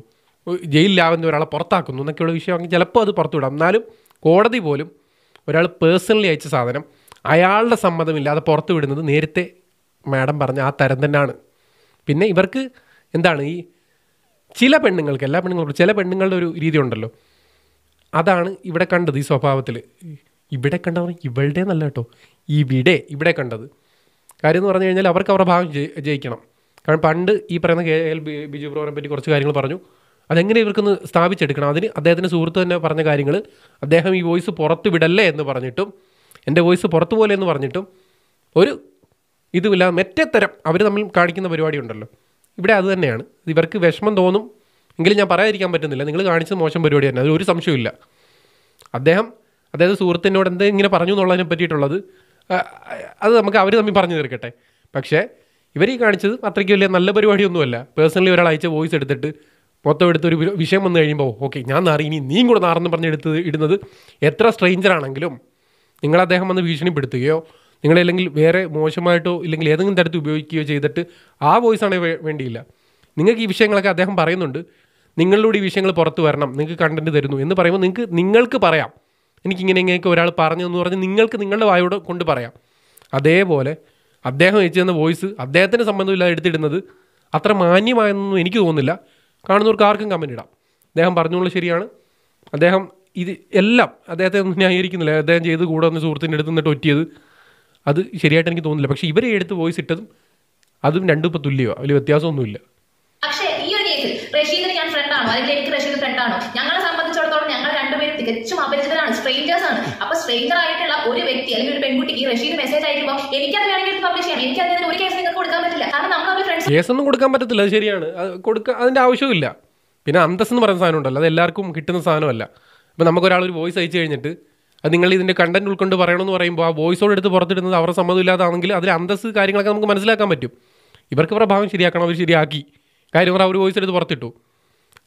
ജയിലിലാവുന്ന ഒരാളെ പുറത്താക്കുന്നു എന്നൊക്കെയുള്ള വിഷയമാണെങ്കിൽ ചിലപ്പോൾ അത് പുറത്തുവിടാം എന്നാലും കോടതി പോലും ഒരാൾ പേഴ്സണലി അയച്ച സാധനം അയാളുടെ സമ്മതമില്ലാതെ പുറത്തു വിടുന്നത് നേരത്തെ മാഡം പറഞ്ഞ ആ തരം തന്നെയാണ് പിന്നെ ഇവർക്ക് എന്താണ് ഈ ചില പെണ്ണുങ്ങൾക്ക് എല്ലാ പെണ്ണുങ്ങൾക്കും ചില പെണ്ണുങ്ങളുടെ ഒരു രീതി ഉണ്ടല്ലോ അതാണ് ഇവിടെ കണ്ടത് ഈ സ്വഭാവത്തിൽ ഇവിടെ കണ്ടവർ ഇവളുടെ നല്ല കേട്ടോ ഇവിടെ ഇവിടെ കണ്ടത് കാര്യം എന്ന് പറഞ്ഞു കഴിഞ്ഞാൽ അവർക്ക് അവരുടെ ഭാഗം ജയിക്കണം കാരണം പണ്ട് ഈ പറയുന്ന കെ എൽ ബിജു ബ്രോറിനെ പറ്റി കുറച്ച് കാര്യങ്ങൾ പറഞ്ഞു അതെങ്ങനെ ഇവർക്കൊന്ന് സ്ഥാപിച്ചെടുക്കണം അതിന് അദ്ദേഹത്തിൻ്റെ സുഹൃത്ത് തന്നെ പറഞ്ഞ കാര്യങ്ങൾ അദ്ദേഹം ഈ വോയിസ് പുറത്ത് വിടല്ലേ എന്ന് പറഞ്ഞിട്ടും എൻ്റെ വോയിസ് പുറത്തു എന്ന് പറഞ്ഞിട്ടും ഒരു ഇതുമില്ല തരം അവർ തമ്മിൽ കാണിക്കുന്ന പരിപാടി ഉണ്ടല്ലോ ഇവിടെ അത് തന്നെയാണ് ഇവർക്ക് വിഷമം തോന്നും എങ്കിലും ഞാൻ പറയാതിരിക്കാൻ പറ്റുന്നില്ല നിങ്ങൾ കാണിച്ചത് മോശം പരിപാടി തന്നെ അതിൽ ഒരു സംശയമില്ല അദ്ദേഹം അതായത് സുഹൃത്തിനോട് എന്ത് ഇങ്ങനെ പറഞ്ഞു എന്നുള്ളതിനെ പറ്റിയിട്ടുള്ളത് അത് നമുക്ക് അവർ തമ്മിൽ പറഞ്ഞു തീർക്കട്ടെ പക്ഷേ ഇവർ ഈ കാണിച്ചത് അത്രയ്ക്ക് വലിയ നല്ല പരിപാടിയൊന്നുമല്ല പേഴ്സണലി ഒരാൾ അയച്ച വോയിസ് എടുത്തിട്ട് മൊത്തം എടുത്തൊരു ഒരു വിഷയം വന്നു കഴിയുമ്പോൾ ഓക്കെ ഞാൻ നാറി ഇനി നീയും കൂടെ നാറെന്ന് പറഞ്ഞ് എടുത്ത് ഇടുന്നത് എത്ര സ്ട്രെയിഞ്ചറാണെങ്കിലും നിങ്ങൾ അദ്ദേഹം വന്ന് ഭീഷണിപ്പെടുത്തുകയോ നിങ്ങളെ അല്ലെങ്കിൽ വേറെ മോശമായിട്ടോ ഇല്ലെങ്കിൽ ഏതെങ്കിലും തരത്തിൽ ഉപയോഗിക്കുകയോ ചെയ്തിട്ട് ആ വോയിസ് ആണ് വേണ്ടിയില്ല നിങ്ങൾക്ക് ഈ വിഷയങ്ങളൊക്കെ അദ്ദേഹം പറയുന്നുണ്ട് നിങ്ങളിലൂടെ ഈ വിഷയങ്ങൾ പുറത്ത് വരണം നിങ്ങൾക്ക് കണ്ടന്റ് തരുന്നു എന്ന് പറയുമ്പോൾ നിങ്ങൾക്ക് നിങ്ങൾക്ക് പറയാം എനിക്കിങ്ങനെ ഇങ്ങനെയൊക്കെ ഒരാൾ പറഞ്ഞു എന്ന് പറഞ്ഞ് നിങ്ങൾക്ക് നിങ്ങളുടെ വായോടെ കൊണ്ട് പറയാം അതേപോലെ അദ്ദേഹം അയച്ചു തന്ന വോയിസ് അദ്ദേഹത്തിൻ്റെ സംബന്ധമില്ലാതെ എടുത്തിടുന്നത് അത്ര മാന്യമായെന്നൊന്നും എനിക്ക് തോന്നുന്നില്ല കാണുന്നവർക്ക് ആർക്കും കമൻ്റ് ഇടാം അദ്ദേഹം പറഞ്ഞോളൂ ശരിയാണ് അദ്ദേഹം ഇത് എല്ലാം അദ്ദേഹത്തെ ഒന്നും ന്യായീകരിക്കുന്നില്ല അദ്ദേഹം ചെയ്ത് കൂടെ ഒന്ന് സുഹൃത്തിൻ്റെ അടുത്ത് നിന്നിട്ട് ഒറ്റിയത് അത് ശരിയായിട്ട് എനിക്ക് തോന്നുന്നില്ല പക്ഷെ ഇവരെ എടുത്ത് വോയിസ് ഇട്ടതും അതും രണ്ടും ഇപ്പൊ തുല്യോ അതിൽ വ്യത്യാസമൊന്നുമില്ല പക്ഷേ ഈ ഒരു കേസിൽ ഞാൻ എനിക്ക് റഷീദ് ഞങ്ങളെ ഞങ്ങൾ തികച്ചും അപരിചിതരാണ് സ്ട്രേഞ്ചേഴ്സ് ആണ് സ്ട്രേഞ്ചർ ആയിട്ടുള്ള ഒരു വ്യക്തി അല്ലെങ്കിൽ ഒരു പെൺകുട്ടി മെസ്സേജ് എനിക്ക് അതിന് ഒരു കേസ് കൊടുക്കാൻ പറ്റില്ല കാരണം ഫ്രണ്ട്സ് കേസ് ഒന്നും കൊടുക്കാൻ പറ്റത്തില്ല അത് ശരിയാണ് കൊടുക്കാൻ അതിന്റെ ആവശ്യമില്ല പിന്നെ അന്തസ് എന്ന് പറയുന്ന സാധനം ഉണ്ടല്ലോ അത് എല്ലാവർക്കും കിട്ടുന്ന സാധനമല്ല നമുക്ക് ഒരാൾ ഒരു വോയിസ് അയച്ചു കഴിഞ്ഞിട്ട് അത് നിങ്ങൾ ഇതിൻ്റെ കണ്ടന്റ് ഉൾക്കൊണ്ട് പറയണമെന്ന് പറയുമ്പോൾ ആ വോയിസോട് എടുത്ത് പുറത്തിടുന്നത് അവരുടെ സമ്മതമില്ലാതാണെങ്കിൽ അതിൽ അന്തസ് കാര്യങ്ങളൊക്കെ നമുക്ക് മനസ്സിലാക്കാൻ പറ്റും ഇവർക്ക് അവരുടെ ഭാഗം ശരിയാക്കണം അവർ ശരിയാക്കി കാര്യം അവർ വോയിസ് എടുത്ത് പുറത്തിട്ടു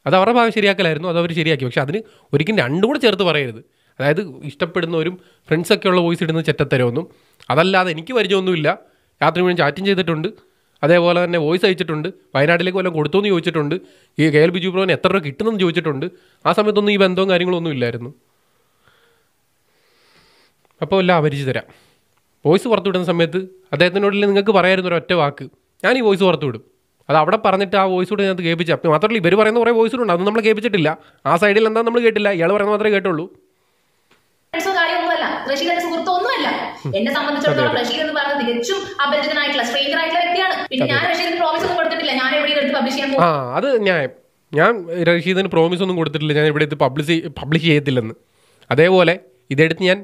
അത് അവരുടെ ഭാഗം ശരിയാക്കലായിരുന്നു അത് അവർ ശരിയാക്കി പക്ഷേ അതിന് ഒരിക്കലും രണ്ടും കൂടെ ചേർത്ത് പറയരുത് അതായത് ഇഷ്ടപ്പെടുന്നവരും ഫ്രണ്ട്സൊക്കെയുള്ള വോയിസ് ഇടുന്ന ചെറ്റത്തരമൊന്നും അതല്ലാതെ എനിക്ക് പരിചയമൊന്നുമില്ല രാത്രി മുഴുവൻ ചാറ്റും ചെയ്തിട്ടുണ്ട് അതേപോലെ തന്നെ വോയിസ് അയച്ചിട്ടുണ്ട് വയനാട്ടിലേക്ക് വല്ലതും കൊടുത്തു എന്ന് ചോദിച്ചിട്ടുണ്ട് ഈ കെ എൽ ബിജു ബ്രോന് എത്ര രൂപ കിട്ടുന്നെന്ന് ചോദിച്ചിട്ടുണ്ട് ആ സമയത്തൊന്നും ഈ ബന്ധവും കാര്യങ്ങളൊന്നും ഇല്ലായിരുന്നു അപ്പോൾ എല്ലാം അപരിചിതരാണ് വോയിസ് പുറത്തു വിടുന്ന സമയത്ത് അദ്ദേഹത്തിനോടിൽ നിങ്ങൾക്ക് പറയായിരുന്നു ഒരു ഒറ്റ വാക്ക് ഞാൻ ഈ വോയിസ് പുറത്തു വിടും അത് അവിടെ പറഞ്ഞിട്ട് ആ വോയിസ് കൂടെ ഞങ്ങൾക്ക് കേൾപ്പിച്ചു അപ്പം മാത്രമല്ല ഇവർ പറയുന്ന കുറേ വോയിസ് ഉണ്ട് അതൊന്നും നമ്മൾ കേൾപ്പിച്ചിട്ടില്ല ആ സൈഡിൽ എന്താ നമ്മൾ കേട്ടില്ല ഇയാൾ പറയുന്നത് മാത്രമേ കേട്ടുള്ളൂ റഷീദ് എന്റെ സുഹൃത്ത് ഒന്നുമല്ല എന്നെ സംബന്ധിച്ചിടത്തോളം റഷീദ് എന്ന് പറയുന്നത് തികച്ചും അപരിചിതനായിട്ടുള്ള സ്ട്രേഞ്ചർ ആയിട്ടുള്ള വ്യക്തിയാണ് പിന്നെ ഞാൻ റഷീദിന് പ്രോമിസ് ഒന്നും കൊടുത്തിട്ടില്ല ഞാൻ എവിടെ എടുത്ത് പബ്ലിഷ് ചെയ്യാൻ അത് ഞാൻ ഞാൻ റഷീദിന് പ്രോമിസ് ഒന്നും കൊടുത്തിട്ടില്ല ഞാൻ ഇവിടെ എടുത്ത് പബ്ലിഷ് പബ്ലിഷ് ചെയ്യത്തില്ലെന്ന് അതേപോലെ ഇതെടുത്ത് ഞാൻ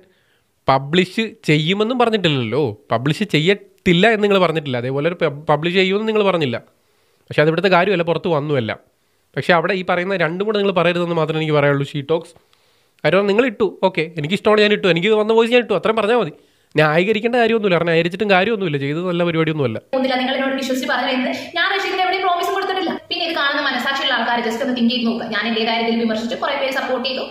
പബ്ലിഷ് ചെയ്യുമെന്നും പറഞ്ഞിട്ടില്ലല്ലോ പബ്ലിഷ് ചെയ്യത്തില്ല എന്ന് നിങ്ങൾ പറഞ്ഞിട്ടില്ല അതേപോലെ ഒരു പബ്ലിഷ് ചെയ്യുമെന്ന് നിങ്ങൾ പറഞ്ഞില്ല പക്ഷേ അതിവിടുത്തെ കാര്യമല്ല പുറത്ത് വന്നുമല്ല പക്ഷേ അവിടെ ഈ പറയുന്ന രണ്ടും കൂടെ നിങ്ങൾ പറയരുതെന്ന് മാത്രമേ എനിക്ക് പറയുള്ളൂ ഷീ ടോക്സ് കാര്യം നിങ്ങൾ ഇട്ടു ഓക്കെ എനിക്ക് ഇഷ്ടമാണ് ഞാൻ ഇട്ടു എനിക്ക് വന്ന വോയിസ് ഞാൻ ഇട്ടു അത്രയും പറഞ്ഞാൽ മതി ന്യായീകരിക്കേണ്ട കാര്യമൊന്നുമില്ല കാരണം ന്യായീകരിച്ചിട്ടും കാര്യമൊന്നുമില്ല ചെയ്തത് നല്ല പരിപാടിയൊന്നുമല്ല പിന്നെ ഇത് കാണുന്ന മനസാക്ഷിയുള്ള ആൾക്കാർ ജസ്റ്റ് ഒന്ന് തിങ്ക് നോക്കുക ഞാൻ എന്റെ കാര്യത്തിൽ വിമർശിച്ചു പേര് സപ്പോർട്ട് ചെയ്തു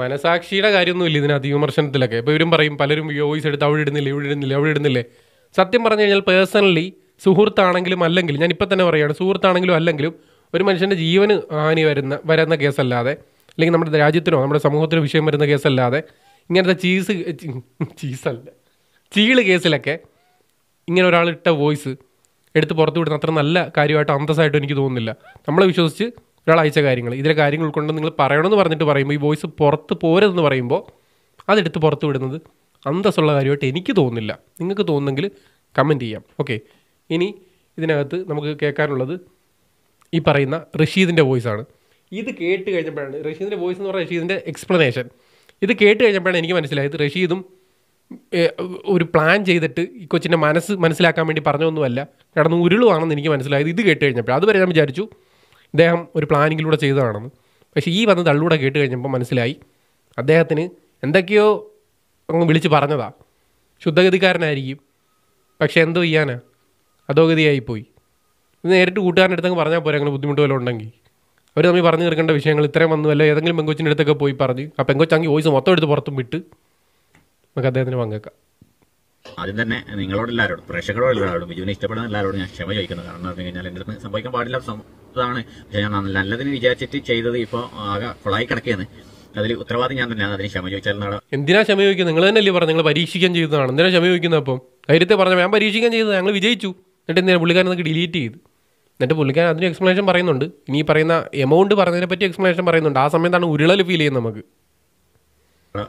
മനസാക്ഷിയുടെ കാര്യമൊന്നുമില്ല ഇതിനകത്ത് വിമർശനത്തിലൊക്കെ ഇപ്പോൾ ഇവരും പറയും പലരും വോയിസ് എടുത്ത് അവിടെ ഇടുന്നില്ല ഇവിടെ ഇടുന്നില്ല അവിടെ ഇടുന്നില്ലേ സത്യം പറഞ്ഞു കഴിഞ്ഞാൽ പേഴ്സണലി സുഹൃത്താണെങ്കിലും അല്ലെങ്കിൽ ഞാൻ ഇപ്പം തന്നെ പറയുകയാണ് സുഹൃത്താണെങ്കിലും അല്ലെങ്കിലും ഒരു മനുഷ്യൻ്റെ ജീവന് ഹാനി വരുന്ന വരുന്ന കേസല്ലാതെ അല്ലെങ്കിൽ നമ്മുടെ രാജ്യത്തിനോ നമ്മുടെ സമൂഹത്തിനോ വിഷയം വരുന്ന കേസല്ലാതെ ഇങ്ങനത്തെ ചീസ് ചീസല്ല ചീള് കേസിലൊക്കെ ഇങ്ങനെ ഒരാൾ ഇട്ട വോയിസ് എടുത്ത് പുറത്തു വിടുന്ന അത്ര നല്ല കാര്യമായിട്ട് അന്തസ്സായിട്ട് എനിക്ക് തോന്നുന്നില്ല നമ്മളെ വിശ്വസിച്ച് ഒരാൾ അയച്ച കാര്യങ്ങൾ ഇതിലെ കാര്യങ്ങൾ ഉൾക്കൊണ്ട് നിങ്ങൾ പറയണമെന്ന് പറഞ്ഞിട്ട് പറയുമ്പോൾ ഈ വോയിസ് പുറത്ത് പോരതെന്ന് പറയുമ്പോൾ അതെടുത്ത് പുറത്ത് വിടുന്നത് അന്തസ്സുള്ള കാര്യമായിട്ട് എനിക്ക് തോന്നുന്നില്ല നിങ്ങൾക്ക് തോന്നുന്നെങ്കിൽ കമൻറ്റ് ചെയ്യാം ഓക്കെ ഇനി ഇതിനകത്ത് നമുക്ക് കേൾക്കാനുള്ളത് ഈ പറയുന്ന റഷീദിൻ്റെ വോയിസാണ് ഇത് കേട്ട് കഴിഞ്ഞപ്പോഴാണ് റഷീദിൻ്റെ വോയിസ് എന്ന് പറഞ്ഞാൽ റഷീദിൻ്റെ എക്സ്പ്ലനേഷൻ ഇത് കേട്ട് കഴിഞ്ഞപ്പോഴാണ് എനിക്ക് മനസ്സിലായത് റഷീദും ഒരു പ്ലാൻ ചെയ്തിട്ട് ഈ കൊച്ചിൻ്റെ മനസ്സ് മനസ്സിലാക്കാൻ വേണ്ടി പറഞ്ഞൊന്നുമല്ല കാരണം ഉരുളുവാണെന്ന് എനിക്ക് മനസ്സിലായത് ഇത് കേട്ട് കഴിഞ്ഞപ്പോൾ അതുവരെ ഞാൻ വിചാരിച്ചു അദ്ദേഹം ഒരു പ്ലാനിങ്ങിലൂടെ ചെയ്തതാണെന്ന് പക്ഷേ ഈ വന്ന് തള്ളിലൂടെ കേട്ട് കഴിഞ്ഞപ്പോൾ മനസ്സിലായി അദ്ദേഹത്തിന് എന്തൊക്കെയോ അങ്ങ് വിളിച്ച് പറഞ്ഞതാണ് ശുദ്ധഗതിക്കാരനായിരിക്കും പക്ഷേ എന്തോ ചെയ്യാനാ അധോഗതിയായിപ്പോയി ഇത് നേരിട്ട് കൂട്ടുകാരൻ്റെ അടുത്തങ്ങ് പറഞ്ഞാൽ പോരെ അങ്ങനെ ബുദ്ധിമുട്ട് വല്ലതും ഉണ്ടെങ്കിൽ അവർ തമ്മിൽ പറഞ്ഞു തീർക്കേണ്ട വിഷയങ്ങൾ ഇത്രയും വന്നു ഏതെങ്കിലും പെങ്കൊച്ചിൻ്റെ അടുത്തൊക്കെ പോയി പറഞ്ഞ് ആ പെങ്കൊച്ചാങ്കി വോയിസ് മൊത്തം എടുത്ത് പുറത്തും വിട്ട് നമുക്ക് അദ്ദേഹത്തിന് പങ്കേക്കാം ആദ്യം തന്നെ നിങ്ങളോട് എല്ലാവരോടും പ്രേക്ഷകരോട് എല്ലാവരോടും ബിജുവിനെ ഇഷ്ടപ്പെടുന്ന എല്ലാവരോടും ഞാൻ ക്ഷമ ചോദിക്കുന്നത് കാരണം എന്ന് പറഞ്ഞു കഴിഞ്ഞാൽ എന്റെ സംഭവിക്കാൻ പാടില്ല ഇതാണ് പക്ഷേ ഞാൻ നല്ലതിന് വിചാരിച്ചിട്ട് ചെയ്തത് ഇപ്പോ ആകെ കൊളായി കിടക്കുകയാണ് അതിൽ ഉത്തരവാദി ഞാൻ തന്നെയാണ് അതിന് ക്ഷമ ചോദിച്ചാൽ എന്തിനാ ക്ഷമ ചോദിക്കുന്നത് നിങ്ങൾ തന്നെ അല്ലേ പറഞ്ഞു നിങ്ങൾ പരീക്ഷിക്കാൻ ചെയ്തതാണ് എന്തിനാ ക്ഷമ ചോദിക്കുന്നത് അപ്പം ധൈര്യത്തെ പറഞ്ഞു ഞാൻ പരീക്ഷിക്കാൻ ചെയ്തത് ഞങ്ങൾ വിജയിച്ചു എന്നിട്ട് എന്തിനാ പുള്ളിക്കാരൻ നിങ്ങൾക്ക് ഡിലീറ്റ് ചെയ്തു എന്നിട്ട് പുള്ളിക്കാരൻ അതിന് എക്സ്പ്ലനേഷൻ പറയുന്നുണ്ട് ഇനി പറയുന്ന എമൗണ്ട് പറഞ്ഞതിനെ പറ്റി എക്സ്പ്ലനേഷൻ പറയുന്നുണ്ട് ആ സമയത്താണ് ഉരുളൽ ഫീൽ ചെയ്യുന്നത് നമുക്ക്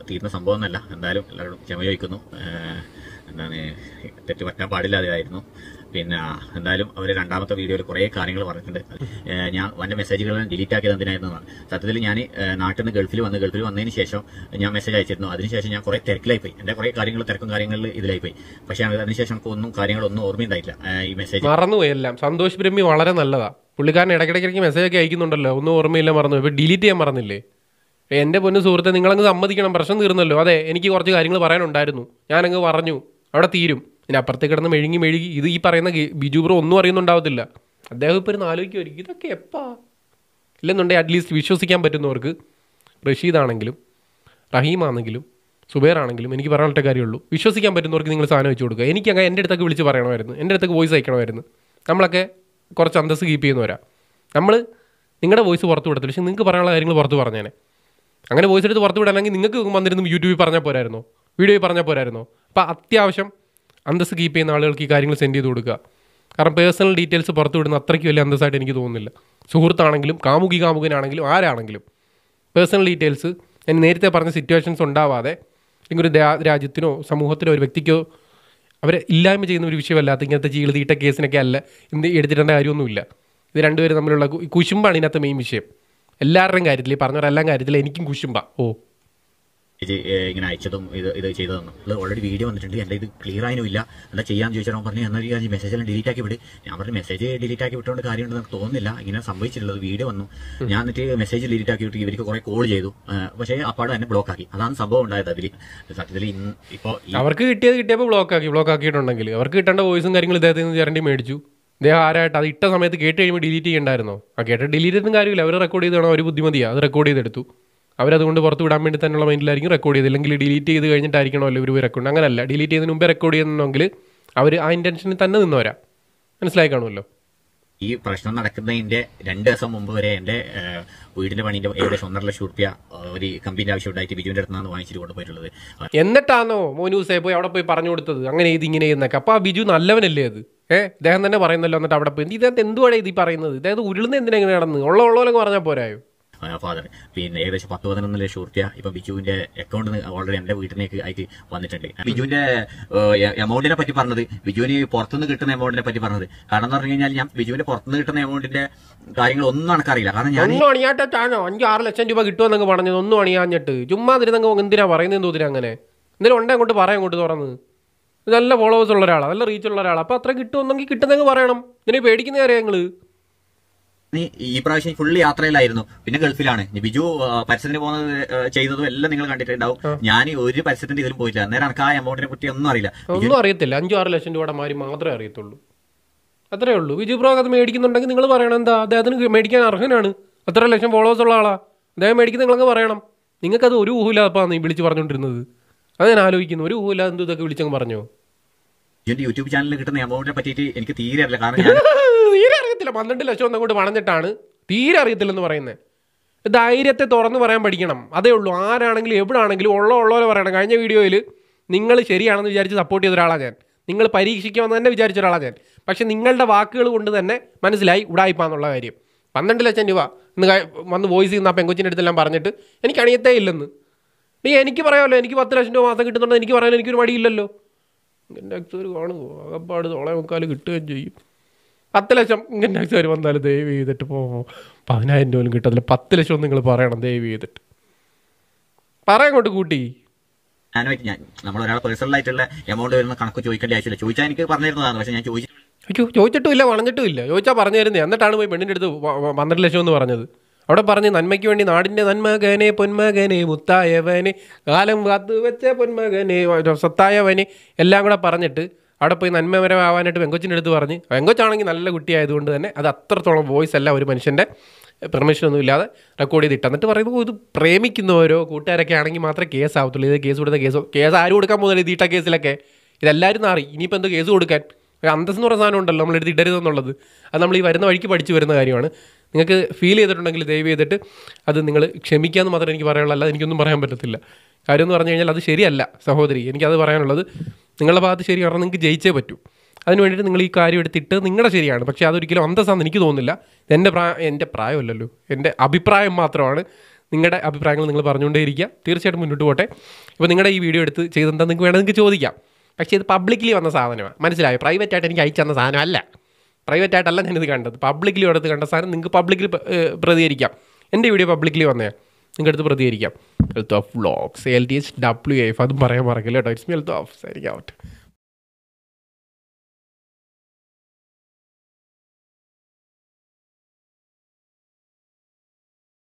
തീർന്ന സംഭവം എന്നല്ല എന്തായാലും എല്ലാവരോടും ക്ഷമ ചോദിക്കുന്നു എന്താണ് തെറ്റുപറ്റാൻ പാടില്ലാതെയായിരുന്നു പിന്നെ എന്തായാലും അവർ രണ്ടാമത്തെ വീഡിയോയിൽ കുറേ കാര്യങ്ങൾ പറഞ്ഞിട്ടുണ്ട് ഞാൻ എൻ്റെ മെസ്സേജുകളെല്ലാം ഡിലീറ്റ് ആക്കിയത് എന്തിനായിരുന്നു സത്യത്തിൽ ഞാൻ നാട്ടിൽ നിന്ന് ഗൾഫിൽ വന്ന് ഗൾഫിൽ വന്നതിന് ശേഷം ഞാൻ മെസ്സേജ് അയച്ചിരുന്നു അതിനുശേഷം ഞാൻ കുറേ തിരക്കിലായി പോയി എൻ്റെ കുറേ കാര്യങ്ങൾ തിരക്കും കാര്യങ്ങളിൽ ഇതിലായി പോയി പക്ഷേ അതിനുശേഷം എനിക്ക് ഒന്നും കാര്യങ്ങളൊന്നും ഓർമ്മയുണ്ടായില്ല ഈ മെസ്സേജ് മറന്നുപോയി എല്ലാം സന്തോഷ് ബ്രഹ്മി വളരെ നല്ലതാ പുള്ളിക്കാരൻ ഇടയ്ക്കിടയ്ക്ക് മെസ്സേജ് ഒക്കെ അയക്കുന്നുണ്ടല്ലോ ഒന്നും ഓർമ്മയില്ല മറന്നു ഇപ്പോൾ ഡിലീറ്റ് ചെയ്യാൻ മറന്നില്ലേ എൻ്റെ പൊന്നു സുഹൃത്തെ നിങ്ങളങ്ങ് സമ്മതിക്കണം പ്രശ്നം തീർന്നല്ലോ അതെ എനിക്ക് കുറച്ച് കാര്യങ്ങൾ പറയാനുണ്ടായിരുന്നു ഞാനങ്ങ് പറഞ്ഞു അവിടെ തീരും ഇനി അപ്പുറത്തേക്ക് കിടന്ന് മെഴുകി മെഴുകി ഇത് ഈ പറയുന്ന ബിജു ബ്രോ ഒന്നും അറിയുന്നുണ്ടാവത്തില്ല അദ്ദേഹം ഇപ്പോൾ ഇരുന്ന് ആലോചിക്കുമായിരിക്കും ഇതൊക്കെ എപ്പാ ഇല്ലെന്നുണ്ടെങ്കിൽ അറ്റ്ലീസ്റ്റ് വിശ്വസിക്കാൻ പറ്റുന്നവർക്ക് റഷീദാണെങ്കിലും റഹീമാണെങ്കിലും സുബേറാണെങ്കിലും ആണെങ്കിലും എനിക്ക് പറയാനുള്ള കാര്യമുള്ളൂ വിശ്വസിക്കാൻ പറ്റുന്നവർക്ക് നിങ്ങൾ സാധനം വെച്ച് കൊടുക്കുക എനിക്ക് അങ്ങനെ എൻ്റെ അടുത്തേക്ക് വിളിച്ച് പറയണമായിരുന്നു എൻ്റെ അടുത്തേക്ക് വോയിസ് അയക്കണമായിരുന്നു നമ്മളൊക്കെ കുറച്ച് അന്തസ് കീപ്പ് ചെയ്യുന്നവരാ നമ്മൾ നിങ്ങളുടെ വോയിസ് പുറത്ത് വിടത്തില്ല പക്ഷേ നിങ്ങൾക്ക് പറയാനുള്ള കാര്യങ്ങൾ പുറത്ത് പറഞ്ഞേനെ അങ്ങനെ വോയിസ് എടുത്ത് പുറത്ത് വിടാനെങ്കിൽ നിങ്ങൾക്ക് വന്നിരുന്നു യൂട്യൂബിൽ പറഞ്ഞാൽ പോരായിരുന്നോ വീഡിയോയിൽ പറഞ്ഞാൽ പോരായിരുന്നു അപ്പോൾ അത്യാവശ്യം അന്തസ് കീപ്പ് ചെയ്യുന്ന ആളുകൾക്ക് ഈ കാര്യങ്ങൾ സെൻഡ് ചെയ്ത് കൊടുക്കുക കാരണം പേഴ്സണൽ ഡീറ്റെയിൽസ് പുറത്ത് വിടുന്ന അത്രയ്ക്ക് വലിയ അന്തസ്സായിട്ട് എനിക്ക് തോന്നുന്നില്ല സുഹൃത്താണെങ്കിലും കാമുകി കാമുകനാണെങ്കിലും ആരാണെങ്കിലും പേഴ്സണൽ ഡീറ്റെയിൽസ് ഞാൻ നേരത്തെ പറഞ്ഞ സിറ്റുവേഷൻസ് ഉണ്ടാവാതെ അല്ലെങ്കിൽ ഒരു രാജ്യത്തിനോ സമൂഹത്തിനോ ഒരു വ്യക്തിക്കോ അവരെ ഇല്ലായ്മ ചെയ്യുന്ന ഒരു വിഷയമല്ലാത്ത ഇങ്ങനത്തെ ചീളുതീട്ട കേസിനൊക്കെ അല്ല ഇന്ന് എടുത്തിട്ടേണ്ട കാര്യമൊന്നുമില്ല ഇത് രണ്ടുപേരും തമ്മിലുള്ള കുശുമ്പാണ് ഇതിനകത്ത് മെയിൻ വിഷയം എല്ലാവരുടെയും കാര്യത്തിൽ ഈ പറഞ്ഞവരെല്ലാം കാര്യത്തിൽ എനിക്കും കുശുമ്പ ഓ ഇങ്ങനെ അയച്ചതും ഇത് ഇത് അത് ഓൾറെഡി വീഡിയോ വന്നിട്ടുണ്ട് എൻ്റെ ഇത് ക്ലിയർ ആയതും ഇല്ല എന്താ ചെയ്യാമെന്ന് ചോദിച്ചാൽ പറഞ്ഞു എന്നാൽ ഈ മെസ്സേജ് എല്ലാം ഡിലീറ്റ് ആക്കി വിട് ഞാൻ പറഞ്ഞു മെസ്സേജ് ഡിലീറ്റ് ആക്കി വിട്ടുകൊണ്ട് കാര്യമുണ്ടെന്ന് എനിക്ക് തോന്നുന്നില്ല ഇങ്ങനെ സംഭവിച്ചിട്ടുള്ളത് വീഡിയോ വന്നു ഞാൻ എന്നിട്ട് മെസ്സേജ് ഡിലീറ്റ് ആക്കി വിട്ടു ഇവർക്ക് കുറെ കോൾ ചെയ്തു പക്ഷേ അപ്പാട് തന്നെ ബ്ലോക്ക് ആക്കി അതാണ് സംഭവം ഉണ്ടായത് അതിൽ സത്യത്തിൽ ഇപ്പോൾ അവർക്ക് കിട്ടിയത് കിട്ടിയപ്പോൾ ബ്ലോക്ക് ആക്കി ബ്ലോക്ക് ആക്കിയിട്ടുണ്ടെങ്കിൽ അവർക്ക് കിട്ടേണ്ട വോയിസും കാര്യങ്ങളും ഇദ്ദേഹത്തിൽ നിന്ന് ചേരണ്ടി മേടിച്ചു ഇദ്ദേഹം ആരായിട്ട് അത് ഇട്ട സമയത്ത് കേട്ട് കഴിയുമ്പോൾ ഡിലീറ്റ് ചെയ്യണ്ടായിരുന്നോ ആ കേട്ട ഡിലീറ്റ് ചെയ്തും കാര്യമില്ല അവർ റെക്കോർഡ് ചെയ്തതാണോ ഒരു ബുദ്ധിമുട്ടിയാണ് അത് റെക്കോർഡ് ചെയ്തെടുത്തു അവരതുകൊണ്ട് പുറത്ത് വിടാൻ വേണ്ടി തന്നെയുള്ള മൈൻഡിലായിരിക്കും റെക്കോർഡ് ചെയ്ത് അല്ലെങ്കിൽ ഡിലീറ്റ് ചെയ്ത് കഴിഞ്ഞിട്ടായിരിക്കണമല്ലോ ഇവർ റെക്കോർഡ് അങ്ങനല്ല ഡിലീറ്റ് ചെയ്തതിന് മുമ്പേ റെക്കോർഡ് ചെയ്യുന്നുണ്ടെങ്കിൽ അവർ ആ ഇൻറ്റൻഷനിൽ തന്നെ നിന്നവരാ മനസ്സിലായി കാണുമല്ലോ ഈ പ്രശ്നം നടക്കുന്നതിന്റെ രണ്ട് ദിവസം മുമ്പ് വരെ എന്റെ വീടിന്റെ പണിന്റെ ഏകദേശം ഒന്നര ലക്ഷം റുപ്യ ഒരു കമ്പനി ആവശ്യമുണ്ടായിട്ട് ഉണ്ടായിട്ട് ബിജുവിന്റെ അടുത്ത് നിന്നാണ് വാങ്ങിച്ചിട്ട് കൊണ്ടുപോയിട്ടുള്ളത് എന്നിട്ടാണോ മോനൂസേ പോയി അവിടെ പോയി പറഞ്ഞു കൊടുത്തത് അങ്ങനെ ഇത് ഇങ്ങനെ എന്നൊക്കെ അപ്പൊ ആ ബിജു നല്ലവനല്ലേ അത് ഏഹ് അദ്ദേഹം തന്നെ പറയുന്നല്ലോ എന്നിട്ട് അവിടെ പോയി ഇതിനകത്ത് എന്തുവാണ് ഇത് പറയുന്നത് അതായത് ഉരുളുന്ന എന്തിനെങ്ങനെ നടന്ന് ഉള്ള ഉള്ളവരൊക്കെ പറഞ്ഞാൽ പോരായോ ഫാദർ പിന്നെ ഏകദേശം പത്ത് പതിനൊന്ന് ലക്ഷം ഇപ്പൊ ബിജുവിന്റെ അക്കൗണ്ട് ഓൾറെഡി എന്റെ വീട്ടിലേക്ക് ആയിട്ട് വന്നിട്ടുണ്ട് ബിജുവിന്റെ എമൗണ്ടിനെ പറ്റി പറഞ്ഞത് ബിജുവിന് പുറത്തുനിന്ന് കിട്ടുന്ന എമൗണ്ടിനെ പറ്റി പറഞ്ഞത് കാരണം എന്ന് പറഞ്ഞു കഴിഞ്ഞാൽ ഞാൻ ബിജുവിന്റെ പുറത്തുനിന്ന് കിട്ടുന്ന എമൗണ്ടിന്റെ കാര്യങ്ങൾ ഒന്നും എനിക്കറിയില്ല കാരണം ഞാൻ ഒന്നും അണിയാട്ടാണോ അഞ്ച് ആറ് ലക്ഷം രൂപ കിട്ടുമെന്നൊക്കെ പറഞ്ഞത് ഒന്നും അണിയാഞ്ഞിട്ട് ചുമ്മാ തിരുന്നങ്ങ് എന്തിനാ പറയുന്നത് തോന്നില്ല അങ്ങനെ എന്തെങ്കിലും ഉണ്ടെ അങ്ങോട്ട് പറയാൻ അങ്ങോട്ട് തുറന്ന് നല്ല ഫോളോവേഴ്സ് ഉള്ള ഒരാളാണ് നല്ല റീച്ച് ഉള്ള ഒരാളാണ് അപ്പോൾ അത്ര കിട്ടുമെന്നെങ്കിൽ കിട്ടുന്നെങ്കിൽ പറയണം ഇതിനെ പേടിക്കുന്ന കാര്യങ്ങൾ ഈ പ്രാവശ്യം ഫുള്ള് യാത്രയിലായിരുന്നു പിന്നെ ഗൾഫിലാണ് ബിജു പരസ്യത്തിന് പോകുന്നത് ചെയ്തതും എല്ലാം നിങ്ങൾ കണ്ടിട്ടുണ്ടാവും ഞാൻ ഒരു പരസ്യത്തിന്റെ ഇതിലും പോയില്ല അന്നേരം എനിക്ക് ആ എമൗണ്ടിനെ പറ്റി ഒന്നും അറിയില്ല ഒന്നും അറിയത്തില്ല അഞ്ചു ആറ് ലക്ഷം രൂപയുടെ മാറി മാത്രമേ അറിയത്തുള്ളൂ അത്രേ ഉള്ളൂ ബിജു ബ്രോ അത് മേടിക്കുന്നുണ്ടെങ്കിൽ നിങ്ങൾ പറയണം എന്താ അദ്ദേഹത്തിന് മേടിക്കാൻ അർഹനാണ് അത്ര ലക്ഷം ഫോളോവേഴ്സ് ഉള്ള ആളാ അദ്ദേഹം മേടിക്കുന്ന നിങ്ങളൊക്കെ പറയണം നിങ്ങൾക്കത് ഒരു ഊഹില്ലാപ്പാന്ന് നീ വിളിച്ച് പറഞ്ഞുകൊണ്ടിരുന്നത് അത് ഞാൻ ആലോചിക്കുന്നു ഒരു ഊഹില്ലാതെ എന്തും ഇതൊക്കെ വിളിച്ചങ്ങ് പറഞ്ഞോ എന്റെ യൂട്യൂബ് ചാനലിൽ കിട്ടുന്ന എമൗണ്ടിനെ പറ്റിയിട്ട് എനിക്ക് തീരെ അറിയില്ല കാരണം തീരെ അറിയത്തില്ല പന്ത്രണ്ട് ലക്ഷം ഒന്നും കൂടി വളഞ്ഞിട്ടാണ് തീരെ അറിയത്തില്ലെന്ന് പറയുന്നത് ധൈര്യത്തെ തുറന്നു പറയാൻ പഠിക്കണം അതേ ഉള്ളൂ ആരാണെങ്കിലും എവിടാണെങ്കിലും ഉള്ള ഉള്ളവരെ പറയണം കഴിഞ്ഞ വീഡിയോയിൽ നിങ്ങൾ ശരിയാണെന്ന് വിചാരിച്ച് സപ്പോർട്ട് ചെയ്ത ഒരാളാണ് ഞാൻ നിങ്ങൾ പരീക്ഷിക്കുമെന്ന് തന്നെ വിചാരിച്ച ഒരാളാണ് ഞാൻ പക്ഷേ നിങ്ങളുടെ വാക്കുകൾ കൊണ്ട് തന്നെ മനസ്സിലായി ഉടായിപ്പാന്നുള്ള കാര്യം പന്ത്രണ്ട് ലക്ഷം രൂപ ഇന്ന് വന്ന് വോയിസ് ചെയ്യുന്ന ആ പെങ്കൊച്ചിൻ്റെ അടുത്തെല്ലാം പറഞ്ഞിട്ട് എനിക്ക് അണിയത്തേ ഇല്ലെന്ന് നീ എനിക്ക് പറയാമല്ലോ എനിക്ക് പത്ത് ലക്ഷം രൂപ മാസം കിട്ടുന്നുണ്ടെന്ന് എനിക്ക് പറയാമല്ലോ എനിക്കൊരു മടിയില്ലല്ലോ ഇൻകം ടാക്സുകാർ കാണുമോ അകപ്പാട് തോളെ മുക്കാൽ കിട്ടുകയും ചെയ്യും പത്ത് ലക്ഷം ഇൻകം ടാക്സുകാർ വന്നാൽ ദയവ് ചെയ്തിട്ട് പോകുമ്പോൾ പതിനായിരം രൂപ കിട്ടത്തില്ല പത്ത് ലക്ഷം നിങ്ങൾ പറയണം ദയവ് ചെയ്തിട്ട് പറയാങ്ങോട്ട് കൂട്ടി ഞാനായിട്ട് ഞാൻ നമ്മൾ ഒരാളെ പേഴ്സണലായിട്ടുള്ള വരുന്ന കണക്ക് ചോദിച്ചാൽ എനിക്ക് ഞാൻ അയ്യോ ചോദിച്ചാൽ പറഞ്ഞു തരുന്നത് എന്നിട്ടാണ് പോയി പെണ്ണിൻ്റെ അടുത്ത് പന്ത്രണ്ട് ലക്ഷം എന്ന് പറഞ്ഞത് അവിടെ പറഞ്ഞ് നന്മയ്ക്ക് വേണ്ടി നാടിൻ്റെ നന്മകനെ പൊന്മകനെ മുത്തായവനെ കാലം കാത്തു വെച്ച പൊന്മകനെ സ്വത്തായവനെ എല്ലാം കൂടെ പറഞ്ഞിട്ട് അവിടെ പോയി നന്മപരമാവാനായിട്ട് വെങ്കൊച്ചിൻ്റെ അടുത്ത് പറഞ്ഞ് വെങ്കൊച്ചാണെങ്കിൽ നല്ല കുട്ടിയായതുകൊണ്ട് തന്നെ അത് അത്രത്തോളം വോയിസ് അല്ല ഒരു മനുഷ്യൻ്റെ പെർമിഷനൊന്നും ഇല്ലാതെ റെക്കോർഡ് ചെയ്തിട്ട് എന്നിട്ട് പറയുമ്പോൾ ഇത് പ്രേമിക്കുന്നവരോ കൂട്ടുകാരൊക്കെ ആണെങ്കിൽ മാത്രമേ കേസ് ആവത്തുള്ളൂ ഇത് കേസ് കൊടുത്ത കേസ് കേസ് ആരും കൊടുക്കാൻ പോകുന്നില്ല തീട്ട കേസിലൊക്കെ ഇതെല്ലാവരും നാറി ഇനിയിപ്പോൾ എന്തോ കേസ് കൊടുക്കാൻ ഒരു എന്ന് പറഞ്ഞ സാധനം ഉണ്ടല്ലോ നമ്മൾ എടുത്ത് ഇടരുതെന്നുള്ളത് അത് നമ്മൾ ഈ വരുന്ന വഴിക്ക് പഠിച്ചു വരുന്ന കാര്യമാണ് നിങ്ങൾക്ക് ഫീൽ ചെയ്തിട്ടുണ്ടെങ്കിൽ ദയവ് ചെയ്തിട്ട് അത് നിങ്ങൾ ക്ഷമിക്കാമെന്ന് മാത്രമേ എനിക്ക് പറയാനുള്ളൂ അല്ലാതെ എനിക്കൊന്നും പറയാൻ പറ്റത്തില്ല കാര്യം എന്ന് പറഞ്ഞു കഴിഞ്ഞാൽ അത് ശരിയല്ല സഹോദരി എനിക്കത് പറയാനുള്ളത് നിങ്ങളുടെ ഭാഗത്ത് ശരി പറഞ്ഞാൽ നിങ്ങൾക്ക് ജയിച്ചേ പറ്റൂ അതിന് വേണ്ടിയിട്ട് നിങ്ങൾ ഈ കാര്യം എടുത്തിട്ട് നിങ്ങളുടെ ശരിയാണ് പക്ഷേ അതൊരിക്കലും അന്തസ്സാന്ന് എനിക്ക് തോന്നുന്നില്ല എൻ്റെ പ്രായം എൻ്റെ പ്രായമല്ലല്ലോ എൻ്റെ അഭിപ്രായം മാത്രമാണ് നിങ്ങളുടെ അഭിപ്രായങ്ങൾ നിങ്ങൾ ഇരിക്കുക തീർച്ചയായിട്ടും മുന്നോട്ട് പോട്ടെ ഇപ്പോൾ നിങ്ങളുടെ ഈ വീഡിയോ എടുത്ത് ചെയ്തെന്താ നിങ്ങൾക്ക് വേണമെങ്കിൽ ചോദിക്കാം പക്ഷേ ഇത് പബ്ലിക്കലി വന്ന സാധനമാണ് മനസ്സിലായോ പ്രൈവറ്റായിട്ട് എനിക്ക് അയച്ചു തന്ന സാധനമല്ല പ്രൈവറ്റ് ആയിട്ടല്ല ഞാനിത് കണ്ടത് പബ്ലിക്കിലും അടുത്ത് കണ്ട സാധനം നിങ്ങൾക്ക് പബ്ലിക്കിൽ പ്രതികരിക്കാം എൻ്റെ വീഡിയോ പബ്ലിക്കിൽ വന്നേ നിങ്ങൾക്ക് അടുത്ത് പ്രതികരിക്കാം health of vlogs L D H W F അതും പറയാൻ മറക്കില്ല കേട്ടോ ഇറ്റ്സ് മീ എൽത്ത് ഓഫ് സരിക്കാം